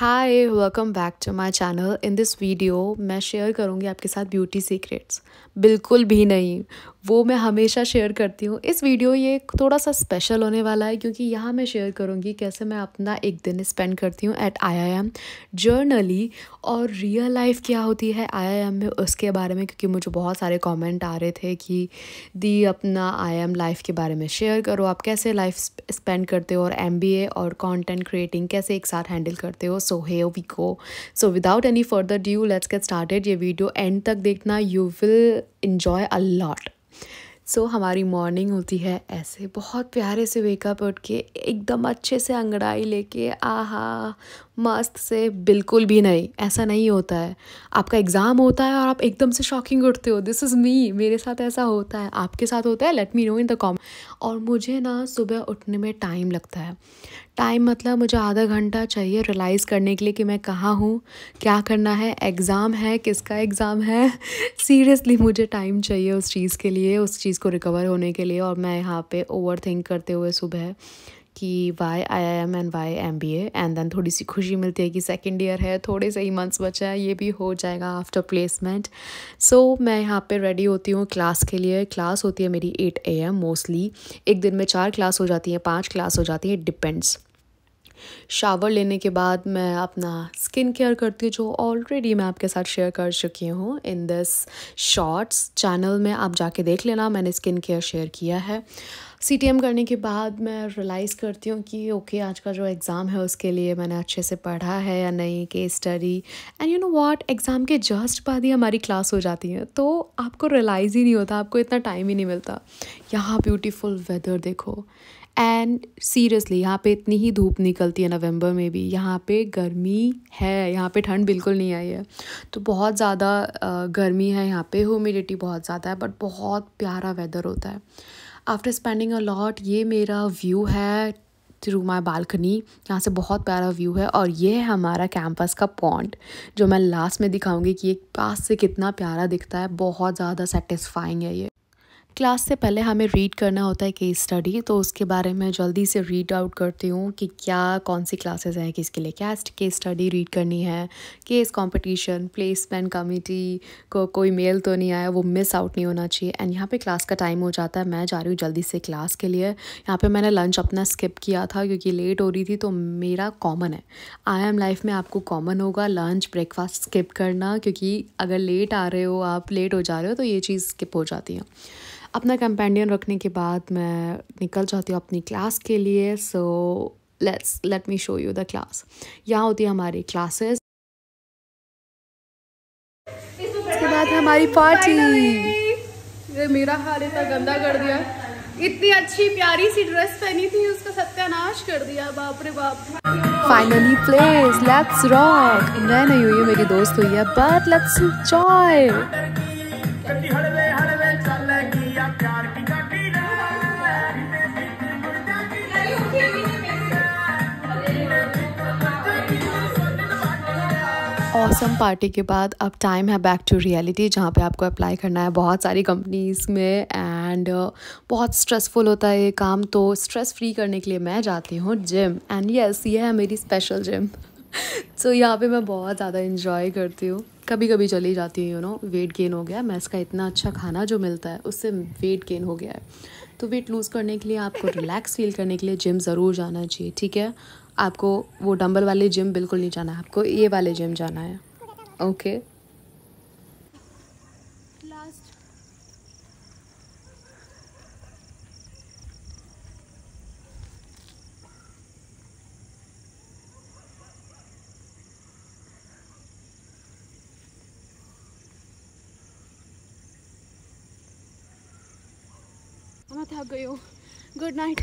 Hi welcome back to my channel in this video मैं share करूँगी आपके साथ ब्यूटी सीक्रेट्स बिल्कुल भी नहीं वो मैं हमेशा शेयर करती हूँ इस वीडियो ये थोड़ा सा स्पेशल होने वाला है क्योंकि यहाँ मैं शेयर करूँगी कैसे मैं अपना एक दिन स्पेंड करती हूँ एट आईआईएम जर्नली और रियल लाइफ क्या होती है आईआईएम में उसके बारे में क्योंकि मुझे बहुत सारे कमेंट आ रहे थे कि दी अपना आईआईएम लाइफ के बारे में शेयर करो आप कैसे लाइफ स्पेंड करते हो और एम और कॉन्टेंट क्रिएटिंग कैसे एक साथ हैंडल करते हो so here we go so without any further ado let's get started ये वीडियो एंड तक देखना you will enjoy a lot so so, हमारी मॉर्निंग होती है ऐसे बहुत प्यारे से वेकअप उठ के एकदम अच्छे से अंगड़ाई लेके आहा मस्त से बिल्कुल भी नहीं ऐसा नहीं होता है आपका एग्ज़ाम होता है और आप एकदम से शॉकिंग उठते हो दिस इज़ मी मेरे साथ ऐसा होता है आपके साथ होता है let me know in the comment और मुझे ना सुबह उठने में टाइम लगता है टाइम मतलब मुझे आधा घंटा चाहिए रियलाइज़ करने के लिए कि मैं कहाँ हूँ क्या करना है एग्ज़ाम है किसका एग्ज़ाम है सीरियसली मुझे टाइम चाहिए उस चीज़ के लिए उस चीज़ को रिकवर होने के लिए और मैं यहाँ पे ओवर थिंक करते हुए सुबह कि why I I M and why M B A and then थोड़ी सी खुशी मिलती है कि सेकेंड ईयर है थोड़े से ही मंथ्स बचा है ये भी हो जाएगा आफ्टर प्लेसमेंट सो मैं यहाँ पे रेडी होती हूँ क्लास के लिए क्लास होती है मेरी एट ए एम मोस्टली एक दिन में चार क्लास हो जाती है पाँच क्लास हो जाती है इट डिपेंड्स शावर लेने के बाद मैं अपना स्किन केयर करती हूँ जो ऑलरेडी मैं आपके साथ शेयर कर चुकी हूँ इन दिस शॉर्ट्स चैनल में आप जाके देख लेना मैंने स्किन केयर शेयर किया है सी करने के बाद मैं रियलाइज़ करती हूँ कि ओके okay, आज का जो एग्ज़ाम है उसके लिए मैंने अच्छे से पढ़ा है या नहीं के study and you know what exam के जस्ट बाद ही हमारी क्लास हो जाती है तो आपको रियलाइज़ ही नहीं होता आपको इतना टाइम ही नहीं मिलता यहाँ ब्यूटीफुल वेदर देखो एंड सीरियसली यहाँ पे इतनी ही धूप निकलती है नवंबर में भी यहाँ पे गर्मी है यहाँ पे ठंड बिल्कुल नहीं आई है तो बहुत ज़्यादा गर्मी है यहाँ पे ह्यूमिडिटी बहुत ज़्यादा है बट बहुत प्यारा वेदर होता है आफ्टर स्पेंडिंग अ लॉट ये मेरा व्यू है थ्रू माई बालकनी यहाँ से बहुत प्यारा व्यू है और ये है हमारा कैंपस का पॉन्ड जो मैं लास्ट में दिखाऊंगी कि ये पास से कितना प्यारा दिखता है बहुत ज़्यादा सेटिस्फाइंग है ये क्लास से पहले हमें रीड करना होता है केस स्टडी तो उसके बारे में जल्दी से रीड आउट करती हूँ कि क्या कौन सी क्लासेस हैं किसके लिए क्या केस स्टडी रीड करनी है केस कंपटीशन प्लेसमेंट कमिटी को कोई मेल तो नहीं आया वो मिस आउट नहीं होना चाहिए एंड यहाँ पे क्लास का टाइम हो जाता है मैं जा रही हूँ जल्दी से क्लास के लिए यहाँ पर मैंने लंच अपना स्किप किया था क्योंकि लेट हो रही थी तो मेरा कॉमन है आई एम लाइफ में आपको कॉमन होगा लंच ब्रेकफास्ट स्किप करना क्योंकि अगर लेट आ रहे हो आप लेट हो जा रहे हो तो ये चीज़ स्किप हो जाती है अपना कंपेनियन रखने के बाद मैं निकल जाती हूँ अपनी क्लास के लिए so let's let me show you the class यहाँ होती है हमारी क्लासेस इसके बाद हमारी पार्टी ये मेरा हाल इतना गंदा कर दिया इतनी अच्छी प्यारी सी ड्रेस पहनी थी उसका सत्यानाश कर दिया बाप रे बाप फाइनली प्लेस लेट्स रॉक मैं नहीं हुई मेरी दोस्त हुई है but let's joy awesome party के बाद अब टाइम है बैक टू रियलिटी जहाँ पे आपको अप्लाई करना है बहुत सारी कंपनीज़ में एंड uh, बहुत स्ट्रेसफुल होता है ये काम तो स्ट्रेस फ्री करने के लिए मैं जाती हूँ जिम एंड यस ये है मेरी स्पेशल जिम सो यहाँ पे मैं बहुत ज़्यादा इन्जॉय करती हूँ कभी कभी चली जाती हूँ यू नो वेट गेन हो गया मैस का इतना अच्छा खाना जो मिलता है उससे वेट गेन हो गया है तो वेट लूज़ करने के लिए आपको रिलैक्स फील करने के लिए जिम ज़रूर जाना चाहिए ठीक है आपको वो डम्बल वाले जिम बिल्कुल नहीं जाना है आपको ये वाले जिम जाना है ओके okay. मैं थक गई हूँ गुड नाइट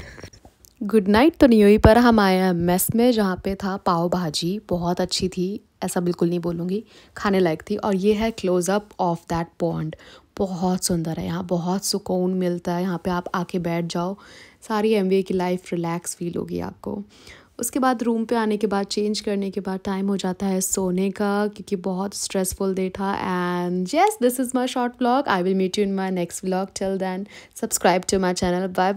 गुड नाइट तो नहीं हुई पर हम आए हैं मेस में जहाँ पे था पाव भाजी बहुत अच्छी थी ऐसा बिल्कुल नहीं बोलूँगी खाने लायक थी और ये है क्लोज़अप ऑफ दैट पॉन्ड बहुत सुंदर है यहाँ बहुत सुकून मिलता है यहाँ पे आप आके बैठ जाओ सारी एम की लाइफ रिलैक्स फील होगी आपको उसके बाद रूम पे आने के बाद चेंज करने के बाद टाइम हो जाता है सोने का क्योंकि बहुत स्ट्रेसफुल डे था and and yes this is my short vlog i will meet you in my next vlog till then subscribe to my channel bye